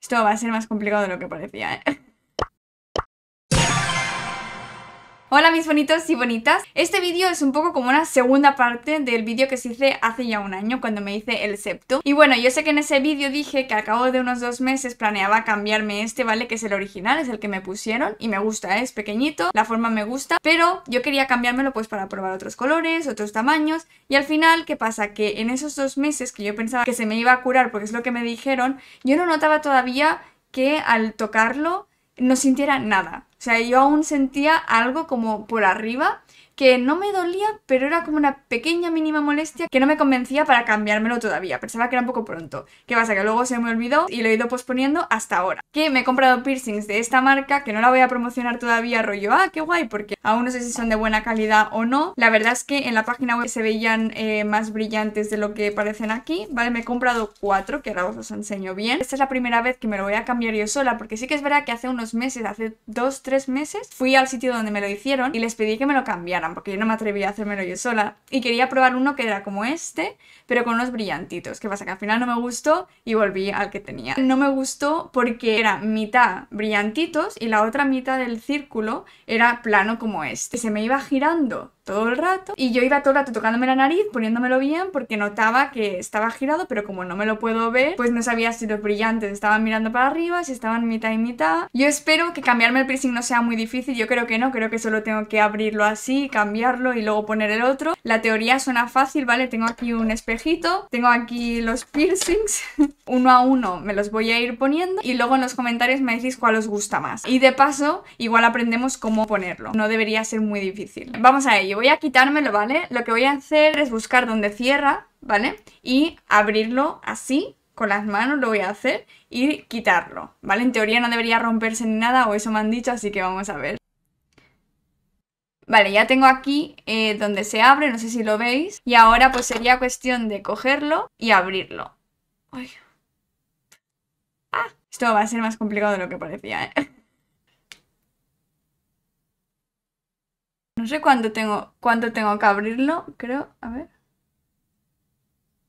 esto va a ser más complicado de lo que parecía, ¿eh? Hola mis bonitos y bonitas, este vídeo es un poco como una segunda parte del vídeo que se hice hace ya un año cuando me hice el septo. y bueno, yo sé que en ese vídeo dije que al cabo de unos dos meses planeaba cambiarme este, ¿vale? Que es el original, es el que me pusieron y me gusta, ¿eh? es pequeñito, la forma me gusta, pero yo quería cambiármelo pues para probar otros colores, otros tamaños y al final, ¿qué pasa? Que en esos dos meses que yo pensaba que se me iba a curar porque es lo que me dijeron, yo no notaba todavía que al tocarlo no sintiera nada. O sea, yo aún sentía algo como por arriba que no me dolía, pero era como una pequeña mínima molestia que no me convencía para cambiármelo todavía. Pensaba que era un poco pronto. ¿Qué pasa? Que luego se me olvidó y lo he ido posponiendo hasta ahora. Que me he comprado piercings de esta marca, que no la voy a promocionar todavía, rollo, ah, qué guay, porque aún no sé si son de buena calidad o no. La verdad es que en la página web se veían eh, más brillantes de lo que parecen aquí, ¿vale? Me he comprado cuatro, que ahora os enseño bien. Esta es la primera vez que me lo voy a cambiar yo sola, porque sí que es verdad que hace unos meses, hace dos, tres meses, fui al sitio donde me lo hicieron y les pedí que me lo cambiaran porque yo no me atreví a hacérmelo yo sola. Y quería probar uno que era como este, pero con unos brillantitos. ¿Qué pasa? Que al final no me gustó y volví al que tenía. No me gustó porque era mitad brillantitos y la otra mitad del círculo era plano como este. Se me iba girando todo el rato. Y yo iba todo el rato tocándome la nariz, poniéndomelo bien, porque notaba que estaba girado, pero como no me lo puedo ver, pues no sabía si los brillantes estaban mirando para arriba, si estaban mitad y mitad. Yo espero que cambiarme el piercing no sea muy difícil, yo creo que no, creo que solo tengo que abrirlo así, cambiarlo y luego poner el otro. La teoría suena fácil, ¿vale? Tengo aquí un espejito, tengo aquí los piercings. uno a uno me los voy a ir poniendo y luego en los comentarios me decís cuál os gusta más. Y de paso, igual aprendemos cómo ponerlo. No debería ser muy difícil. Vamos a ello. Voy a quitármelo, ¿vale? Lo que voy a hacer es buscar donde cierra, ¿vale? Y abrirlo así, con las manos lo voy a hacer y quitarlo, ¿vale? En teoría no debería romperse ni nada o eso me han dicho, así que vamos a ver. Vale, ya tengo aquí eh, donde se abre, no sé si lo veis. Y ahora pues sería cuestión de cogerlo y abrirlo. Esto va a ser más complicado de lo que parecía, ¿eh? No sé cuánto tengo, cuánto tengo que abrirlo, creo. A ver.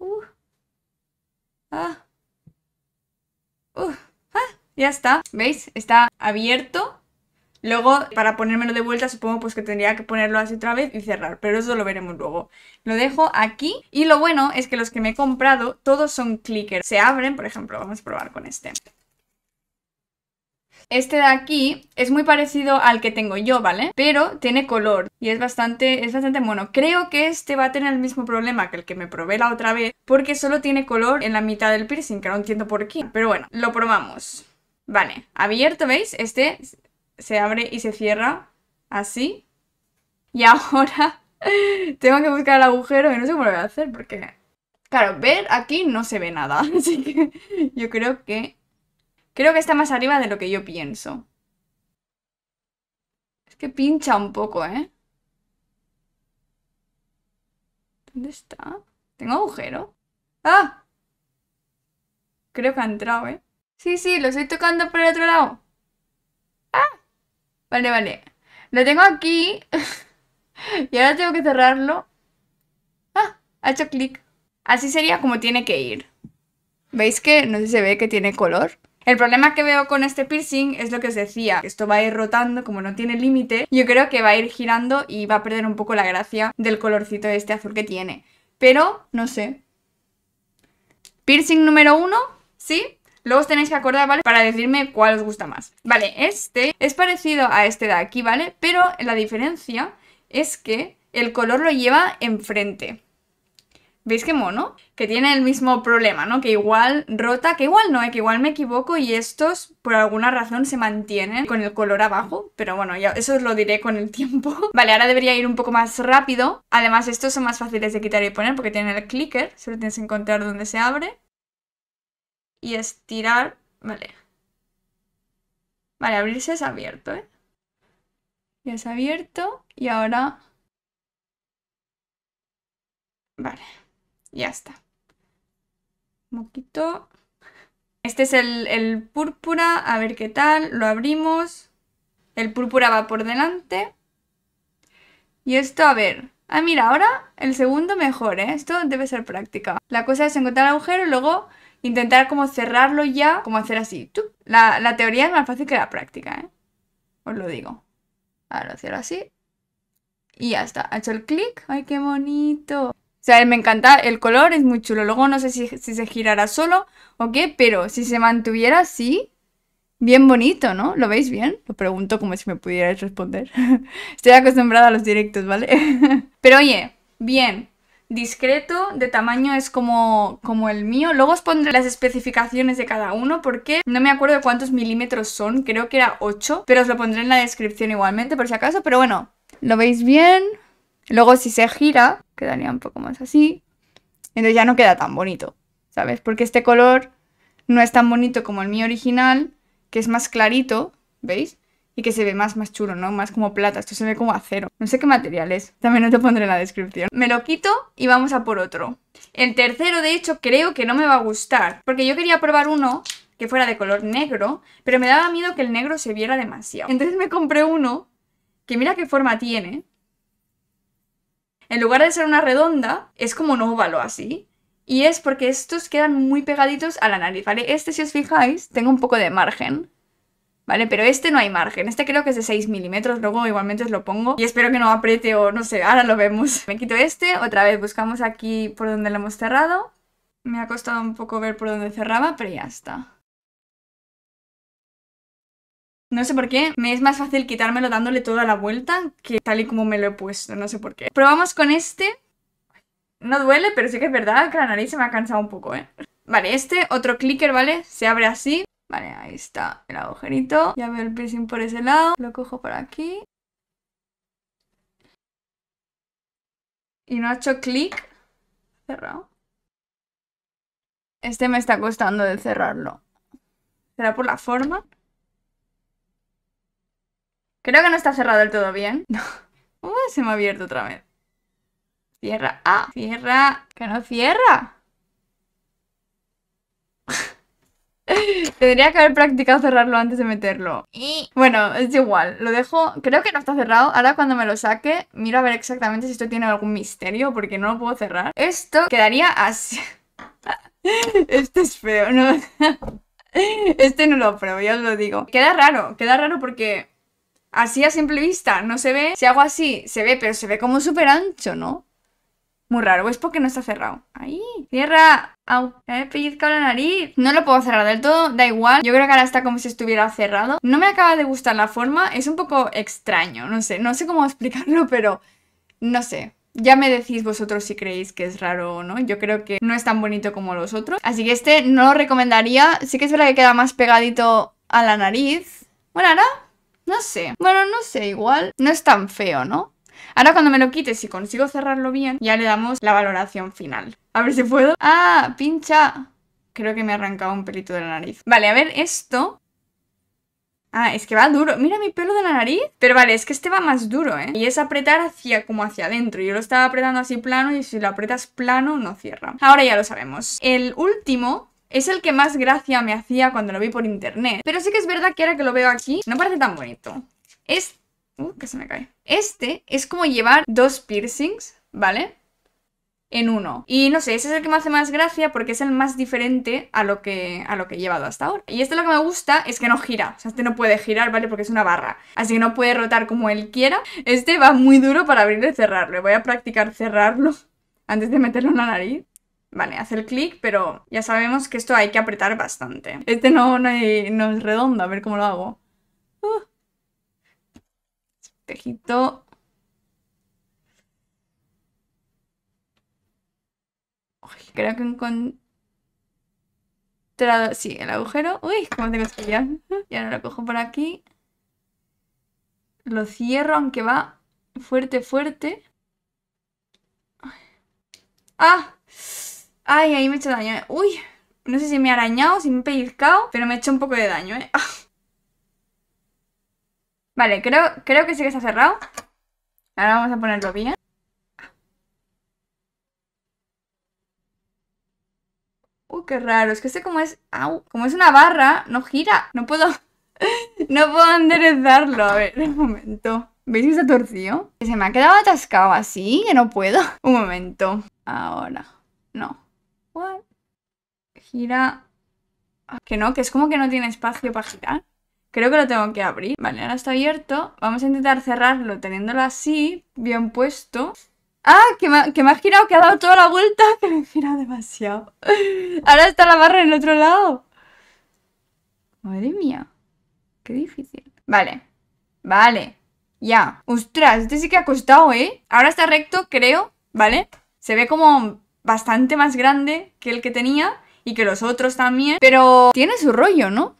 Uh. Ah. Uh. ah. Ya está. ¿Veis? Está abierto. Luego, para ponérmelo de vuelta, supongo pues que tendría que ponerlo así otra vez y cerrar, pero eso lo veremos luego. Lo dejo aquí y lo bueno es que los que me he comprado todos son clickers. Se abren, por ejemplo, vamos a probar con este. Este de aquí es muy parecido al que tengo yo, ¿vale? Pero tiene color y es bastante, es bastante mono. Creo que este va a tener el mismo problema que el que me probé la otra vez porque solo tiene color en la mitad del piercing, que no entiendo por qué. Pero bueno, lo probamos. Vale, abierto, ¿veis? Este se abre y se cierra así. Y ahora tengo que buscar el agujero y no sé cómo lo voy a hacer porque... Claro, ver aquí no se ve nada, así que yo creo que Creo que está más arriba de lo que yo pienso. Es que pincha un poco, ¿eh? ¿Dónde está? ¿Tengo agujero? ¡Ah! Creo que ha entrado, ¿eh? Sí, sí, lo estoy tocando por el otro lado. ¡Ah! Vale, vale. Lo tengo aquí. y ahora tengo que cerrarlo. ¡Ah! Ha hecho clic. Así sería como tiene que ir. ¿Veis que no sé si se ve que tiene color? El problema que veo con este piercing es lo que os decía, esto va a ir rotando, como no tiene límite, yo creo que va a ir girando y va a perder un poco la gracia del colorcito de este azul que tiene. Pero, no sé. Piercing número uno, ¿sí? Luego os tenéis que acordar, ¿vale? Para decirme cuál os gusta más. Vale, este es parecido a este de aquí, ¿vale? Pero la diferencia es que el color lo lleva enfrente. ¿Veis qué mono? Que tiene el mismo problema, ¿no? Que igual rota, que igual no, ¿eh? que igual me equivoco y estos por alguna razón se mantienen con el color abajo, pero bueno, ya eso os lo diré con el tiempo. Vale, ahora debería ir un poco más rápido. Además, estos son más fáciles de quitar y poner porque tienen el clicker, solo tienes que encontrar donde se abre. Y estirar, vale. Vale, abrirse es abierto, ¿eh? Ya es abierto y ahora... Vale. Ya está. poquito. Este es el, púrpura, a ver qué tal, lo abrimos. El púrpura va por delante. Y esto, a ver. Ah, mira, ahora el segundo mejor, ¿eh? Esto debe ser práctica. La cosa es encontrar el agujero y luego intentar como cerrarlo ya, como hacer así. La, la, teoría es más fácil que la práctica, ¿eh? Os lo digo. Ahora lo cierro así. Y ya está. Ha hecho el clic. ¡Ay, qué bonito! O sea, me encanta, el color es muy chulo. Luego no sé si, se girará solo o qué, pero si se mantuviera así, bien bonito, ¿no? ¿Lo veis bien? Lo pregunto como si me pudierais responder. Estoy acostumbrada a los directos, ¿vale? pero oye, bien, discreto, de tamaño es como, como el mío. Luego os pondré las especificaciones de cada uno porque no me acuerdo de cuántos milímetros son, creo que era 8, pero os lo pondré en la descripción igualmente por si acaso, pero bueno, lo veis bien, Luego si se gira, quedaría un poco más así. Entonces ya no queda tan bonito, ¿sabes? Porque este color no es tan bonito como el mío original, que es más clarito, ¿veis? Y que se ve más, más chulo, ¿no? Más como plata, esto se ve como acero. No sé qué material es, también no te pondré en la descripción. Me lo quito y vamos a por otro. El tercero, de hecho, creo que no me va a gustar, porque yo quería probar uno que fuera de color negro, pero me daba miedo que el negro se viera demasiado. Entonces me compré uno, que mira qué forma tiene, en lugar de ser una redonda, es como un óvalo así. Y es porque estos quedan muy pegaditos a la nariz, ¿vale? Este, si os fijáis, tengo un poco de margen. ¿Vale? Pero este no hay margen. Este creo que es de 6 milímetros. Luego igualmente os lo pongo. Y espero que no apriete o no sé. Ahora lo vemos. Me quito este. Otra vez buscamos aquí por donde lo hemos cerrado. Me ha costado un poco ver por donde cerraba, pero ya está. No sé por qué, me es más fácil quitármelo dándole toda la vuelta que tal y como me lo he puesto, no sé por qué. Probamos con este. No duele, pero sí que es verdad que la nariz se me ha cansado un poco, ¿eh? Vale, este, otro clicker, ¿vale? Se abre así. Vale, ahí está el agujerito. Ya veo el piercing por ese lado. Lo cojo por aquí. Y no ha hecho clic. Cerrado. Este me está costando de cerrarlo. ¿Será por la forma? Creo que no está cerrado del todo bien. se me ha abierto otra vez. Cierra. Ah, cierra. Que no cierra. Tendría que haber practicado cerrarlo antes de meterlo. Y bueno, es igual. Lo dejo. Creo que no está cerrado. Ahora cuando me lo saque, miro a ver exactamente si esto tiene algún misterio, porque no lo puedo cerrar. Esto quedaría así. Este es feo, ¿no? Este no lo pruebo, ya os lo digo. Queda raro, queda raro porque Así a simple vista, no se ve. Si hago así, se ve, pero se ve como súper ancho, ¿no? Muy raro, es porque no está cerrado. ¡Ahí! ¡Cierra! ¡Au! Me he pellizcado la nariz. No lo puedo cerrar del todo, da igual. Yo creo que ahora está como si estuviera cerrado. No me acaba de gustar la forma, es un poco extraño, no sé. No sé cómo explicarlo, pero no sé. Ya me decís vosotros si creéis que es raro o no. Yo creo que no es tan bonito como los otros. Así que este no lo recomendaría. Sí que es verdad que queda más pegadito a la nariz. Bueno, ¿no? No sé. Bueno, no sé, igual no es tan feo, ¿no? Ahora cuando me lo quite, si consigo cerrarlo bien, ya le damos la valoración final. A ver si puedo. ¡Ah! ¡Pincha! Creo que me ha arrancado un pelito de la nariz. Vale, a ver, esto... Ah, es que va duro. Mira mi pelo de la nariz. Pero vale, es que este va más duro, ¿eh? Y es apretar hacia, como hacia adentro. Yo lo estaba apretando así plano y si lo apretas plano, no cierra. Ahora ya lo sabemos. El último es el que más gracia me hacía cuando lo vi por internet. Pero sí que es verdad que ahora que lo veo aquí, no parece tan bonito. Es... Uh, que se me cae. Este es como llevar dos piercings, ¿vale? en uno. Y no sé, ese es el que me hace más gracia porque es el más diferente a lo que, a lo que he llevado hasta ahora. Y este lo que me gusta es que no gira. O sea, este no puede girar, ¿vale? Porque es una barra. Así que no puede rotar como él quiera. Este va muy duro para abrir y cerrarlo. Voy a practicar cerrarlo antes de meterlo en la nariz. Vale, hace el clic, pero ya sabemos que esto hay que apretar bastante. Este no, no, es redonda a ver cómo lo hago. Ah. Espejito. creo que encontrado... Sí, el agujero. Uy, cómo tengo que pillar. Y ahora lo cojo por aquí. Lo cierro, aunque va fuerte, fuerte. ¡Ah! Ay, ahí me he hecho daño. Uy, no sé si me he arañado, si me he pellizcado, pero me he hecho un poco de daño, ¿eh? vale, creo, creo que sí que está cerrado. Ahora vamos a ponerlo bien. Uy, qué raro. Es que este como es... como es una barra, no gira. No puedo... no puedo enderezarlo. A ver, un momento. ¿Veis que está torcido? Que se me ha quedado atascado así, que no puedo. Un momento. Ahora. No. Gira. Que no, que es como que no tiene espacio para girar. Creo que lo tengo que abrir. Vale, ahora está abierto. Vamos a intentar cerrarlo teniéndolo así, bien puesto. ¡Ah! Que me, que me girado, que ha dado toda la vuelta, que me he girado demasiado. Ahora está la barra en el otro lado. Madre mía. Qué difícil. Vale. Vale. Ya. ¡Ostras! Este sí que ha costado, ¿eh? Ahora está recto, creo. ¿Vale? Se ve como bastante más grande que el que tenía y que los otros también, pero tiene su rollo, ¿no?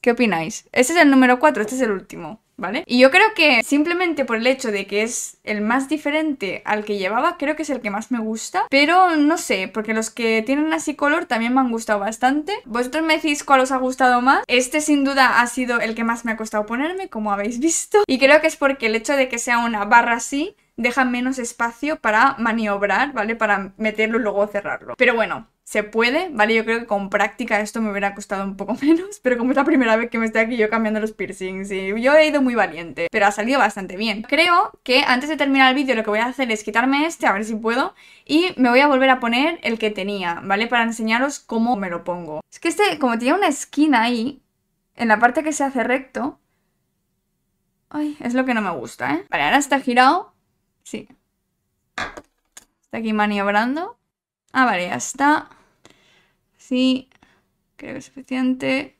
¿Qué opináis? Este es el número 4, este es el último, ¿vale? Y yo creo que simplemente por el hecho de que es el más diferente al que llevaba, creo que es el que más me gusta, pero no sé, porque los que tienen así color también me han gustado bastante. Vosotros me decís cuál os ha gustado más. Este sin duda ha sido el que más me ha costado ponerme, como habéis visto, y creo que es porque el hecho de que sea una barra así Deja menos espacio para maniobrar, ¿vale? Para meterlo y luego cerrarlo. Pero bueno, se puede, ¿vale? Yo creo que con práctica esto me hubiera costado un poco menos, pero como es la primera vez que me estoy aquí yo cambiando los piercings y yo he ido muy valiente, pero ha salido bastante bien. Creo que antes de terminar el vídeo lo que voy a hacer es quitarme este, a ver si puedo, y me voy a volver a poner el que tenía, ¿vale? Para enseñaros cómo me lo pongo. Es que este, como tiene una esquina ahí, en la parte que se hace recto... Ay, es lo que no me gusta, ¿eh? Vale, ahora está girado, Sí. Está aquí maniobrando. Ah, vale, ya está. Sí, creo que es suficiente.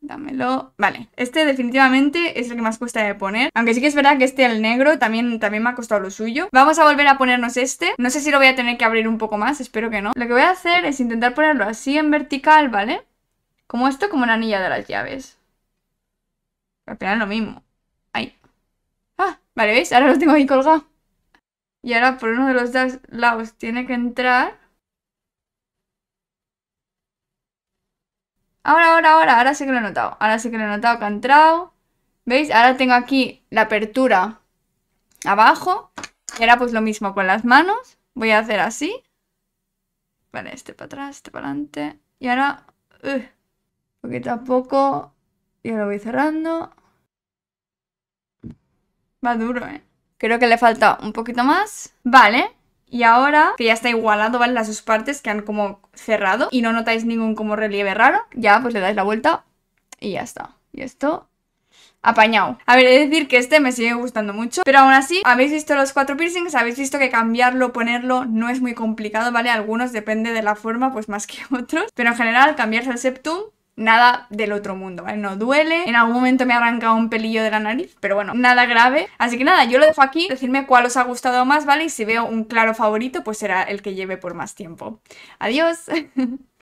Dámelo. Vale, este definitivamente es el que más cuesta de poner. Aunque sí que es verdad que este, el negro, también, también me ha costado lo suyo. Vamos a volver a ponernos este. No sé si lo voy a tener que abrir un poco más, espero que no. Lo que voy a hacer es intentar ponerlo así en vertical, ¿vale? Como esto, como la anilla de las llaves. Al final lo mismo. Ahí. Ah, vale, ¿veis? Ahora lo tengo ahí colgado. Y ahora por uno de los dos lados tiene que entrar. Ahora, ahora, ahora, ahora sí que lo he notado. Ahora sí que lo he notado que ha entrado. ¿Veis? Ahora tengo aquí la apertura abajo. Y ahora pues lo mismo con las manos. Voy a hacer así. Vale, este para atrás, este para adelante. Y ahora, uh, poquito a poco, Y ahora voy cerrando. Va duro, ¿eh? Creo que le falta un poquito más. Vale. Y ahora que ya está igualado, ¿vale? Las dos partes que han como cerrado y no notáis ningún como relieve raro, ya pues le dais la vuelta y ya está. Y esto apañado. A ver, he de decir que este me sigue gustando mucho, pero aún así, habéis visto los cuatro piercings, habéis visto que cambiarlo, ponerlo, no es muy complicado, ¿vale? Algunos depende de la forma, pues más que otros, pero en general cambiarse el septum nada del otro mundo, ¿vale? No duele, en algún momento me ha arrancado un pelillo de la nariz, pero bueno, nada grave. Así que nada, yo lo dejo aquí, decirme cuál os ha gustado más, ¿vale? Y si veo un claro favorito, pues será el que lleve por más tiempo. Adiós.